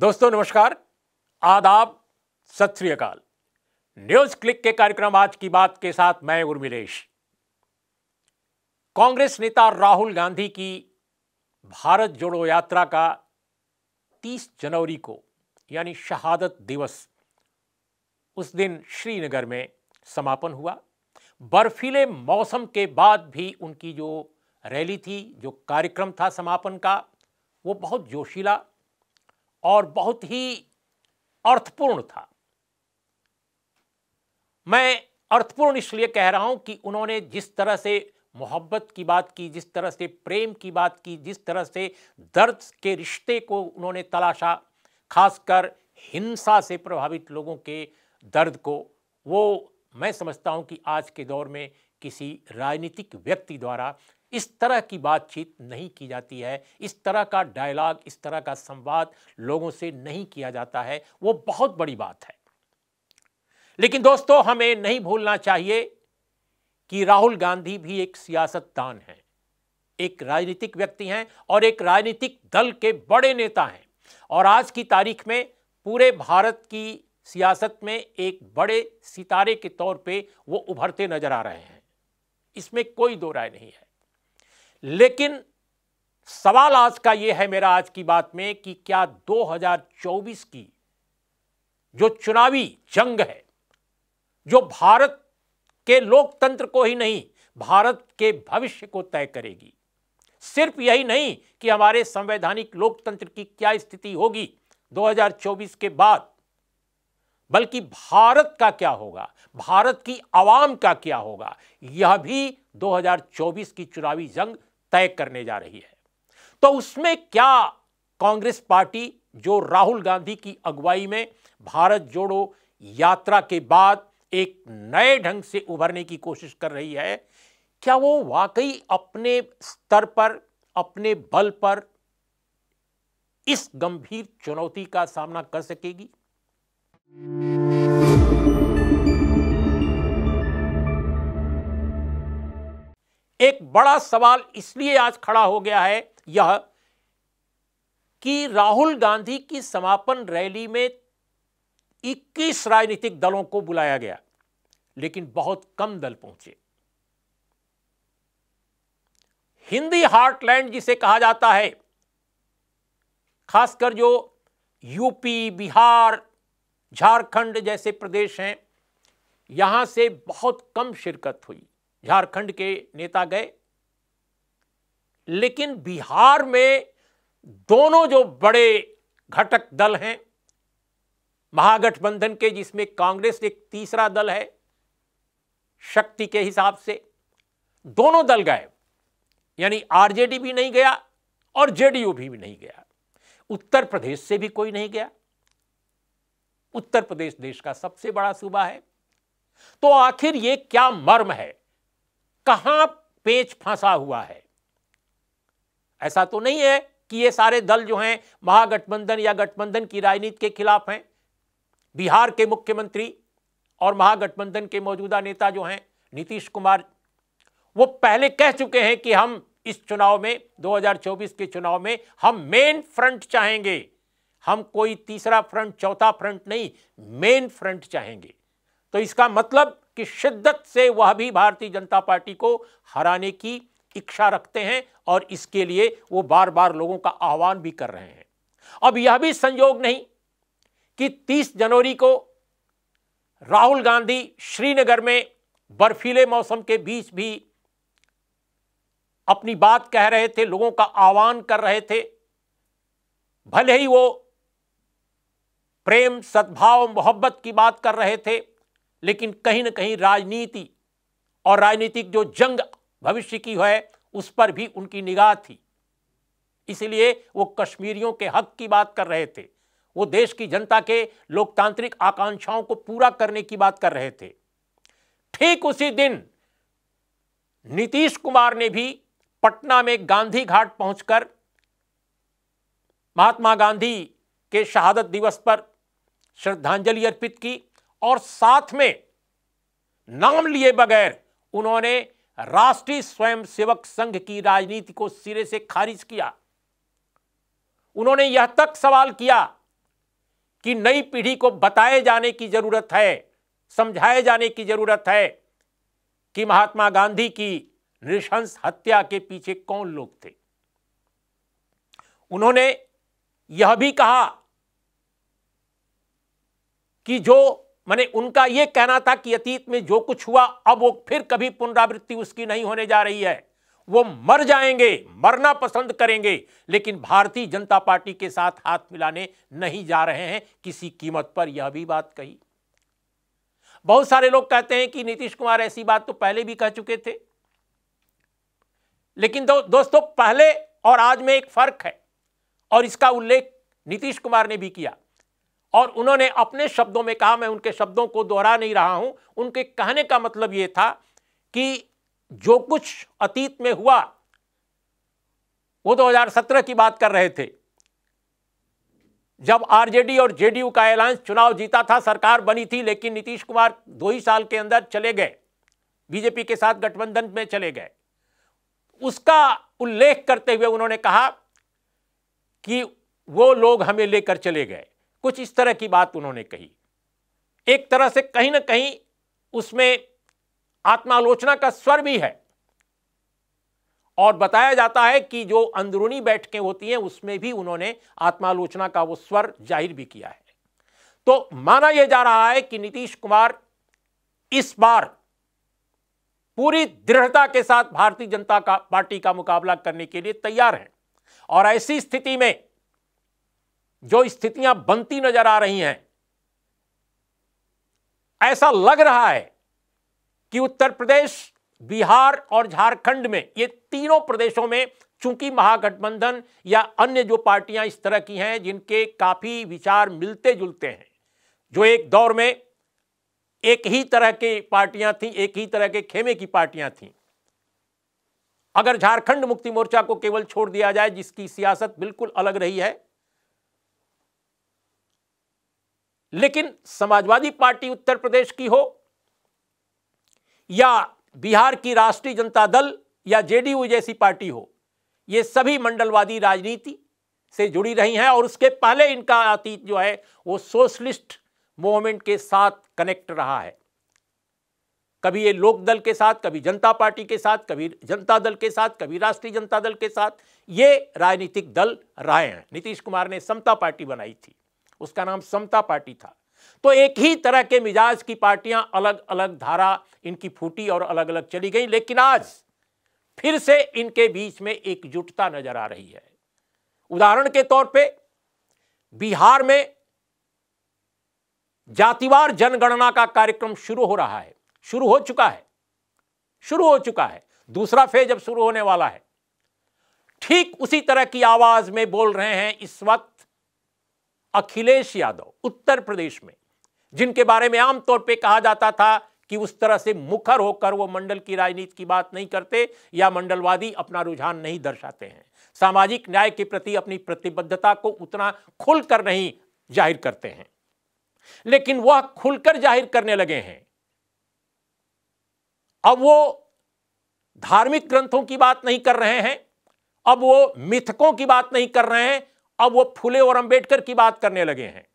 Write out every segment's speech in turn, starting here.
दोस्तों नमस्कार आदाब सत श्रीकाल अकाल न्यूज क्लिक के कार्यक्रम आज की बात के साथ मैं उर्मिलेश कांग्रेस नेता राहुल गांधी की भारत जोड़ो यात्रा का 30 जनवरी को यानी शहादत दिवस उस दिन श्रीनगर में समापन हुआ बर्फीले मौसम के बाद भी उनकी जो रैली थी जो कार्यक्रम था समापन का वो बहुत जोशीला और बहुत ही अर्थपूर्ण था मैं अर्थपूर्ण इसलिए कह रहा हूं कि उन्होंने जिस तरह से मोहब्बत की बात की जिस तरह से प्रेम की बात की जिस तरह से दर्द के रिश्ते को उन्होंने तलाशा खासकर हिंसा से प्रभावित लोगों के दर्द को वो मैं समझता हूं कि आज के दौर में किसी राजनीतिक व्यक्ति द्वारा इस तरह की बातचीत नहीं की जाती है इस तरह का डायलॉग इस तरह का संवाद लोगों से नहीं किया जाता है वो बहुत बड़ी बात है लेकिन दोस्तों हमें नहीं भूलना चाहिए कि राहुल गांधी भी एक सियासतदान है एक राजनीतिक व्यक्ति हैं और एक राजनीतिक दल के बड़े नेता हैं और आज की तारीख में पूरे भारत की सियासत में एक बड़े सितारे के तौर पे वो उभरते नजर आ रहे हैं इसमें कोई दो राय नहीं है लेकिन सवाल आज का यह है मेरा आज की बात में कि क्या 2024 की जो चुनावी जंग है जो भारत के लोकतंत्र को ही नहीं भारत के भविष्य को तय करेगी सिर्फ यही नहीं कि हमारे संवैधानिक लोकतंत्र की क्या स्थिति होगी 2024 के बाद बल्कि भारत का क्या होगा भारत की आवाम का क्या होगा यह भी 2024 की चुनावी जंग तय करने जा रही है तो उसमें क्या कांग्रेस पार्टी जो राहुल गांधी की अगुवाई में भारत जोड़ो यात्रा के बाद एक नए ढंग से उभरने की कोशिश कर रही है क्या वो वाकई अपने स्तर पर अपने बल पर इस गंभीर चुनौती का सामना कर सकेगी एक बड़ा सवाल इसलिए आज खड़ा हो गया है यह कि राहुल गांधी की समापन रैली में 21 राजनीतिक दलों को बुलाया गया लेकिन बहुत कम दल पहुंचे हिंदी हार्टलैंड जिसे कहा जाता है खासकर जो यूपी बिहार झारखंड जैसे प्रदेश हैं यहां से बहुत कम शिरकत हुई झारखंड के नेता गए लेकिन बिहार में दोनों जो बड़े घटक दल हैं महागठबंधन के जिसमें कांग्रेस एक तीसरा दल है शक्ति के हिसाब से दोनों दल गए यानी आरजेडी भी नहीं गया और जेडीयू भी, नहीं गया उत्तर प्रदेश से भी कोई नहीं गया उत्तर प्रदेश देश का सबसे बड़ा सूबा है तो आखिर ये क्या मर्म है कहां पेच फंसा हुआ है ऐसा तो नहीं है कि ये सारे दल जो हैं महागठबंधन या गठबंधन की राजनीति के खिलाफ हैं बिहार के मुख्यमंत्री और महागठबंधन के मौजूदा नेता जो हैं नीतीश कुमार वो पहले कह चुके हैं कि हम इस चुनाव में 2024 के चुनाव में हम मेन फ्रंट चाहेंगे हम कोई तीसरा फ्रंट चौथा फ्रंट नहीं मेन फ्रंट चाहेंगे तो इसका मतलब कि शिद्दत से वह भी भारतीय जनता पार्टी को हराने की इच्छा रखते हैं और इसके लिए वो बार बार लोगों का आह्वान भी कर रहे हैं अब यह भी संयोग नहीं कि 30 जनवरी को राहुल गांधी श्रीनगर में बर्फीले मौसम के बीच भी अपनी बात कह रहे थे लोगों का आह्वान कर रहे थे भले ही वो प्रेम सद्भाव मोहब्बत की बात कर रहे थे लेकिन कहीं ना कहीं राजनीति और राजनीतिक जो जंग भविष्य की है उस पर भी उनकी निगाह थी इसलिए वो कश्मीरियों के हक की बात कर रहे थे वो देश की जनता के लोकतांत्रिक आकांक्षाओं को पूरा करने की बात कर रहे थे ठीक उसी दिन नीतीश कुमार ने भी पटना में गांधी घाट पहुंचकर महात्मा गांधी के शहादत दिवस पर श्रद्धांजलि अर्पित की और साथ में नाम लिए बगैर उन्होंने राष्ट्रीय स्वयंसेवक संघ की राजनीति को सिरे से खारिज किया उन्होंने यह तक सवाल किया कि नई पीढ़ी को बताए जाने की जरूरत है समझाए जाने की जरूरत है कि महात्मा गांधी की नृशंस हत्या के पीछे कौन लोग थे उन्होंने यह भी कहा कि जो माने उनका यह कहना था कि अतीत में जो कुछ हुआ अब वो फिर कभी पुनरावृत्ति उसकी नहीं होने जा रही है वो मर जाएंगे मरना पसंद करेंगे लेकिन भारतीय जनता पार्टी के साथ हाथ मिलाने नहीं जा रहे हैं किसी कीमत पर यह भी बात कही बहुत सारे लोग कहते हैं कि नीतीश कुमार ऐसी बात तो पहले भी कह चुके थे लेकिन दो, दोस्तों पहले और आज में एक फर्क है और इसका उल्लेख नीतीश कुमार ने भी किया और उन्होंने अपने शब्दों में कहा मैं उनके शब्दों को दोहरा नहीं रहा हूं उनके कहने का मतलब यह था कि जो कुछ अतीत में हुआ वो 2017 तो की बात कर रहे थे जब आरजेडी और जेडीयू का अलायंस चुनाव जीता था सरकार बनी थी लेकिन नीतीश कुमार दो ही साल के अंदर चले गए बीजेपी के साथ गठबंधन में चले गए उसका उल्लेख करते हुए उन्होंने कहा कि वो लोग हमें लेकर चले गए कुछ इस तरह की बात उन्होंने कही एक तरह से कहीं ना कहीं उसमें आत्मालोचना का स्वर भी है और बताया जाता है कि जो अंदरूनी बैठकें होती हैं उसमें भी उन्होंने आत्मालोचना का वो स्वर जाहिर भी किया है तो माना यह जा रहा है कि नीतीश कुमार इस बार पूरी दृढ़ता के साथ भारतीय जनता का पार्टी का मुकाबला करने के लिए तैयार हैं और ऐसी स्थिति में जो स्थितियां बनती नजर आ रही हैं ऐसा लग रहा है कि उत्तर प्रदेश बिहार और झारखंड में ये तीनों प्रदेशों में चूंकि महागठबंधन या अन्य जो पार्टियां इस तरह की हैं जिनके काफ़ी विचार मिलते जुलते हैं जो एक दौर में एक ही तरह के पार्टियां थी एक ही तरह के खेमे की पार्टियां थी अगर झारखंड मुक्ति मोर्चा को केवल छोड़ दिया जाए जिसकी सियासत बिल्कुल अलग रही है लेकिन समाजवादी पार्टी उत्तर प्रदेश की हो या बिहार की राष्ट्रीय जनता दल या जेडीयू जैसी पार्टी हो ये सभी मंडलवादी राजनीति से जुड़ी रही हैं और उसके पहले इनका अतीत जो है वो सोशलिस्ट मूवमेंट के साथ कनेक्ट रहा है कभी ये लोक दल के साथ कभी जनता पार्टी के साथ कभी जनता दल के साथ कभी राष्ट्रीय जनता दल के साथ ये राजनीतिक दल रहे हैं नीतीश कुमार ने समता पार्टी बनाई थी उसका नाम समता पार्टी था तो एक ही तरह के मिजाज की पार्टियां अलग अलग धारा इनकी फूटी और अलग अलग चली गई लेकिन आज फिर से इनके बीच में एकजुटता नजर आ रही है उदाहरण के तौर पे बिहार में जातिवार जनगणना का कार्यक्रम शुरू हो रहा है शुरू हो चुका है शुरू हो चुका है दूसरा फेज अब शुरू होने वाला है ठीक उसी तरह की आवाज में बोल रहे हैं इस वक्त अखिलेश यादव उत्तर प्रदेश में जिनके बारे में आमतौर पे कहा जाता था कि उस तरह से मुखर होकर वो मंडल की राजनीति की बात नहीं करते या मंडलवादी अपना रुझान नहीं दर्शाते हैं सामाजिक न्याय के प्रति अपनी प्रतिबद्धता को उतना खुलकर नहीं जाहिर करते हैं लेकिन वह खुलकर जाहिर करने लगे हैं अब वो धार्मिक ग्रंथों की बात नहीं कर रहे हैं अब वो मिथकों की बात नहीं कर रहे हैं अब वो फुले और अंबेडकर की बात करने लगे हैं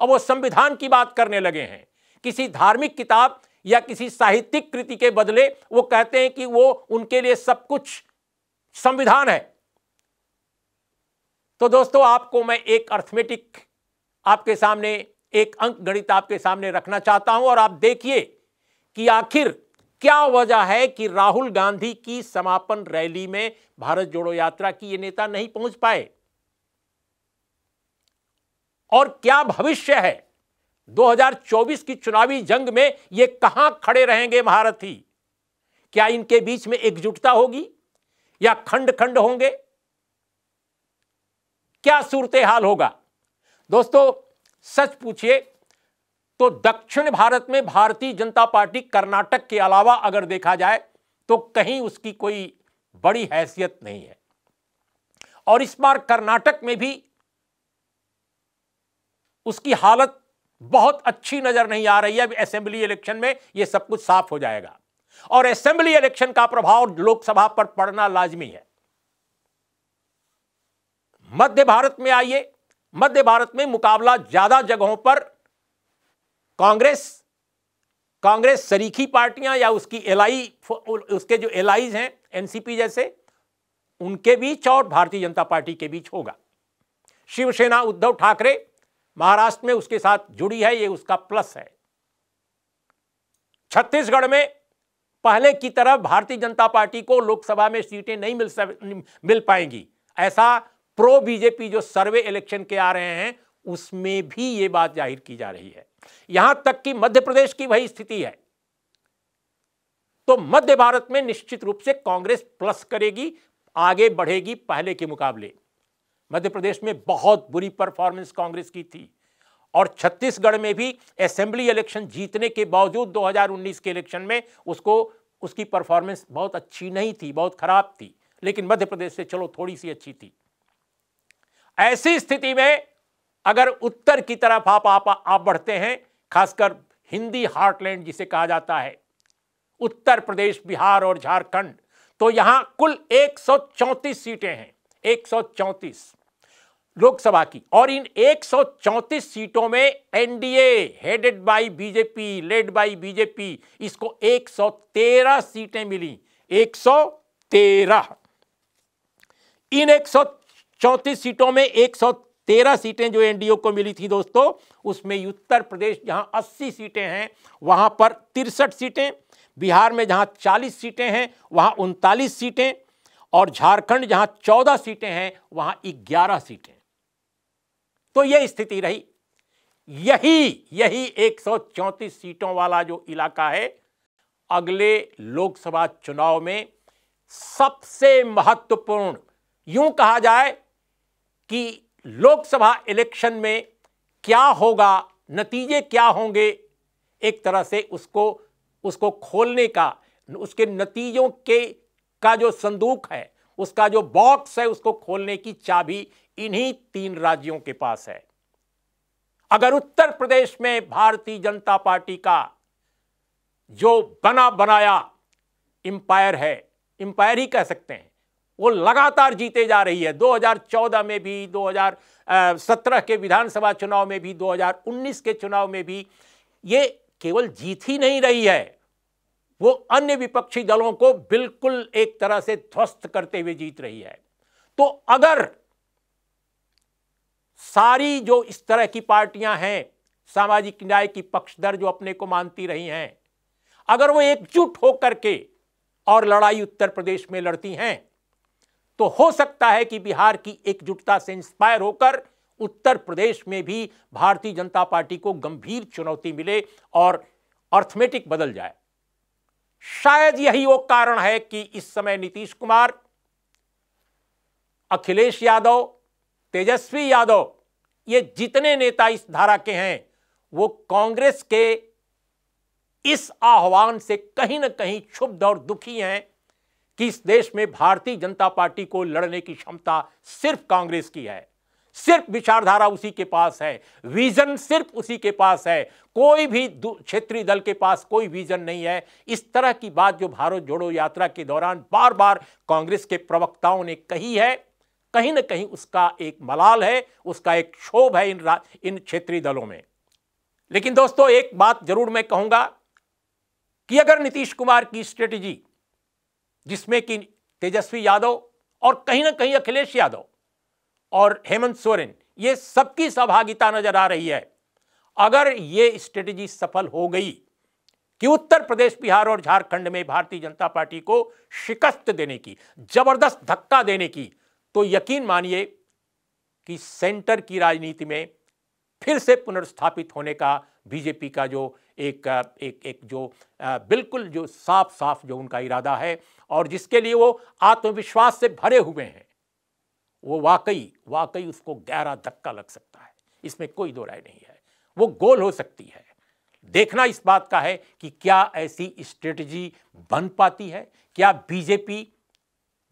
अब वो संविधान की बात करने लगे हैं किसी धार्मिक किताब या किसी साहित्यिक कृति के बदले वो कहते हैं कि वो उनके लिए सब कुछ संविधान है तो दोस्तों आपको मैं एक अर्थमेटिक आपके सामने एक अंक गणित आपके सामने रखना चाहता हूं और आप देखिए कि आखिर क्या वजह है कि राहुल गांधी की समापन रैली में भारत जोड़ो यात्रा की ये नेता नहीं पहुंच पाए और क्या भविष्य है 2024 की चुनावी जंग में ये कहां खड़े रहेंगे महारथी क्या इनके बीच में एकजुटता होगी या खंड खंड होंगे क्या सूरत हाल होगा दोस्तों सच पूछिए तो दक्षिण भारत में भारतीय जनता पार्टी कर्नाटक के अलावा अगर देखा जाए तो कहीं उसकी कोई बड़ी हैसियत नहीं है और इस बार कर्नाटक में भी उसकी हालत बहुत अच्छी नजर नहीं आ रही है अब असेंबली इलेक्शन में यह सब कुछ साफ हो जाएगा और असेंबली इलेक्शन का प्रभाव लोकसभा पर पड़ना लाजमी है मध्य भारत में आइए मध्य भारत में मुकाबला ज्यादा जगहों पर कांग्रेस कांग्रेस सरीखी पार्टियां या उसकी एलआई उसके जो एलाइज हैं एनसीपी जैसे उनके बीच और भारतीय जनता पार्टी के बीच होगा शिवसेना उद्धव ठाकरे महाराष्ट्र में उसके साथ जुड़ी है ये उसका प्लस है छत्तीसगढ़ में पहले की तरह भारतीय जनता पार्टी को लोकसभा में सीटें नहीं मिल सक मिल पाएंगी ऐसा प्रो बीजेपी जो सर्वे इलेक्शन के आ रहे हैं उसमें भी ये बात जाहिर की जा रही है यहां तक कि मध्य प्रदेश की वही स्थिति है तो मध्य भारत में निश्चित रूप से कांग्रेस प्लस करेगी आगे बढ़ेगी पहले के मुकाबले मध्य प्रदेश में बहुत बुरी परफॉर्मेंस कांग्रेस की थी और छत्तीसगढ़ में भी असेंबली इलेक्शन जीतने के बावजूद 2019 के इलेक्शन में उसको उसकी परफॉर्मेंस बहुत अच्छी नहीं थी बहुत खराब थी लेकिन मध्य प्रदेश से चलो थोड़ी सी अच्छी थी ऐसी स्थिति में अगर उत्तर की तरफ आप आप, आप बढ़ते हैं खासकर हिंदी हार्टलैंड जिसे कहा जाता है उत्तर प्रदेश बिहार और झारखंड तो यहां कुल एक सीटें हैं 134 लोकसभा की और इन 134 सीटों में NDA headed by BJP led by BJP इसको 113 सीटें मिली 113 इन 134 सीटों में 113 सीटें जो एनडीए को मिली थी दोस्तों उसमें उत्तर प्रदेश जहां 80 सीटें हैं वहां पर तिरसठ सीटें बिहार में जहां 40 सीटें हैं वहां उनतालीस सीटें और झारखंड जहां 14 सीटें हैं वहां 11 सीटें तो यह स्थिति रही यही यही एक सीटों वाला जो इलाका है अगले लोकसभा चुनाव में सबसे महत्वपूर्ण यूं कहा जाए कि लोकसभा इलेक्शन में क्या होगा नतीजे क्या होंगे एक तरह से उसको उसको खोलने का उसके नतीजों के का जो संदूक है उसका जो बॉक्स है उसको खोलने की चाबी इन्हीं तीन राज्यों के पास है अगर उत्तर प्रदेश में भारतीय जनता पार्टी का जो बना बनाया एम्पायर है एम्पायर ही कह सकते हैं वो लगातार जीते जा रही है 2014 में भी 2017 के विधानसभा चुनाव में भी 2019 के चुनाव में भी ये केवल जीत ही नहीं रही है वो अन्य विपक्षी दलों को बिल्कुल एक तरह से ध्वस्त करते हुए जीत रही है तो अगर सारी जो इस तरह की पार्टियां हैं सामाजिक न्याय की पक्षधर जो अपने को मानती रही हैं अगर वो एकजुट होकर के और लड़ाई उत्तर प्रदेश में लड़ती हैं तो हो सकता है कि बिहार की एकजुटता से इंस्पायर होकर उत्तर प्रदेश में भी भारतीय जनता पार्टी को गंभीर चुनौती मिले और अर्थमेटिक बदल जाए शायद यही वो कारण है कि इस समय नीतीश कुमार अखिलेश यादव तेजस्वी यादव ये जितने नेता इस धारा के हैं वो कांग्रेस के इस आह्वान से कहीं ना कहीं क्षुब्ध और दुखी हैं कि इस देश में भारतीय जनता पार्टी को लड़ने की क्षमता सिर्फ कांग्रेस की है सिर्फ विचारधारा उसी के पास है विजन सिर्फ उसी के पास है कोई भी क्षेत्रीय दल के पास कोई विजन नहीं है इस तरह की बात जो भारत जोड़ो यात्रा के दौरान बार बार कांग्रेस के प्रवक्ताओं ने कही है कहीं ना कहीं उसका एक मलाल है उसका एक क्षोभ है इन इन क्षेत्रीय दलों में लेकिन दोस्तों एक बात जरूर मैं कहूंगा कि अगर नीतीश कुमार की स्ट्रेटेजी जिसमें कि तेजस्वी यादव और कहीं ना कहीं अखिलेश यादव और हेमंत सोरेन ये सबकी सहभागिता नजर आ रही है अगर ये स्ट्रेटजी सफल हो गई कि उत्तर प्रदेश बिहार और झारखंड में भारतीय जनता पार्टी को शिकस्त देने की जबरदस्त धक्का देने की तो यकीन मानिए कि सेंटर की राजनीति में फिर से पुनर्स्थापित होने का बीजेपी का जो एक एक एक जो बिल्कुल जो साफ साफ जो उनका इरादा है और जिसके लिए वो आत्मविश्वास से भरे हुए हैं वो वाकई वाकई उसको गहरा धक्का लग सकता है इसमें कोई दो राय नहीं है वो गोल हो सकती है देखना इस बात का है कि क्या ऐसी स्ट्रेटजी बन पाती है क्या बीजेपी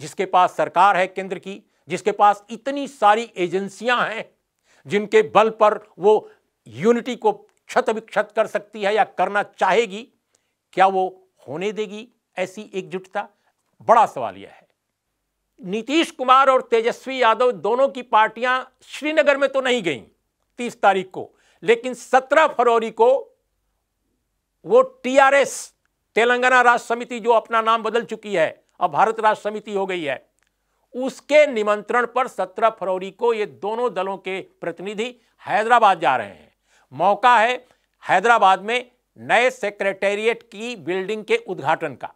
जिसके पास सरकार है केंद्र की जिसके पास इतनी सारी एजेंसियां हैं जिनके बल पर वो यूनिटी को क्षत विक्षत कर सकती है या करना चाहेगी क्या वो होने देगी ऐसी एकजुटता बड़ा सवाल यह है नीतीश कुमार और तेजस्वी यादव दोनों की पार्टियां श्रीनगर में तो नहीं गईं तीस तारीख को लेकिन सत्रह फरवरी को वो टीआरएस तेलंगाना राष्ट्र समिति जो अपना नाम बदल चुकी है अब भारत राष्ट्र समिति हो गई है उसके निमंत्रण पर 17 फरवरी को ये दोनों दलों के प्रतिनिधि हैदराबाद जा रहे हैं मौका है हैदराबाद में नए सेक्रेटेरिएट की बिल्डिंग के उद्घाटन का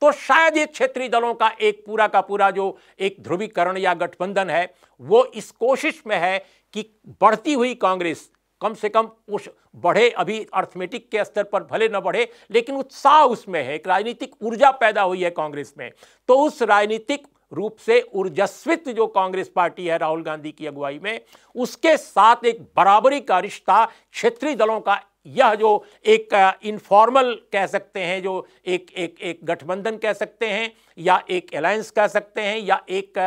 तो शायद ये क्षेत्रीय दलों का एक पूरा का पूरा जो एक ध्रुवीकरण या गठबंधन है वो इस कोशिश में है कि बढ़ती हुई कांग्रेस कम से कम उस बढ़े अभी अर्थमेटिक के स्तर पर भले न बढ़े लेकिन उत्साह उसमें है एक राजनीतिक ऊर्जा पैदा हुई है कांग्रेस में तो उस राजनीतिक रूप से ऊर्जस्वित जो कांग्रेस पार्टी है राहुल गांधी की अगुवाई में उसके साथ एक बराबरी का रिश्ता क्षेत्रीय दलों का यह जो एक इनफॉर्मल कह सकते हैं जो एक एक एक गठबंधन कह सकते हैं या एक अलायंस कह सकते हैं या एक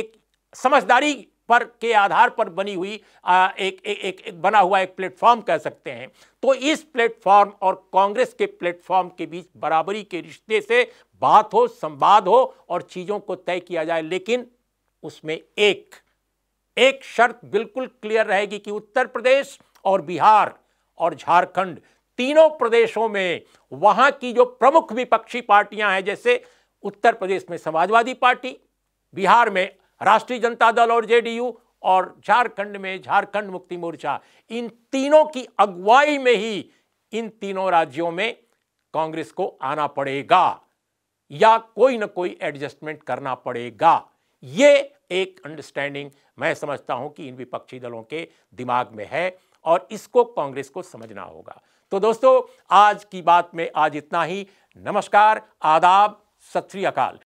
एक समझदारी पर के आधार पर बनी हुई आ, एक, एक, एक, एक बना हुआ एक प्लेटफॉर्म कह सकते हैं तो इस प्लेटफॉर्म और कांग्रेस के प्लेटफॉर्म के बीच बराबरी के रिश्ते से बात हो संवाद हो और चीज़ों को तय किया जाए लेकिन उसमें एक एक शर्त बिल्कुल क्लियर रहेगी कि उत्तर प्रदेश और बिहार और झारखंड तीनों प्रदेशों में वहां की जो प्रमुख विपक्षी पार्टियां हैं जैसे उत्तर प्रदेश में समाजवादी पार्टी बिहार में राष्ट्रीय जनता दल और जेडीयू और झारखंड में झारखंड मुक्ति मोर्चा इन तीनों की अगुवाई में ही इन तीनों राज्यों में कांग्रेस को आना पड़ेगा या कोई ना कोई एडजस्टमेंट करना पड़ेगा यह एक अंडरस्टैंडिंग मैं समझता हूं कि इन विपक्षी दलों के दिमाग में है और इसको कांग्रेस को समझना होगा तो दोस्तों आज की बात में आज इतना ही नमस्कार आदाब सत श्री अकाल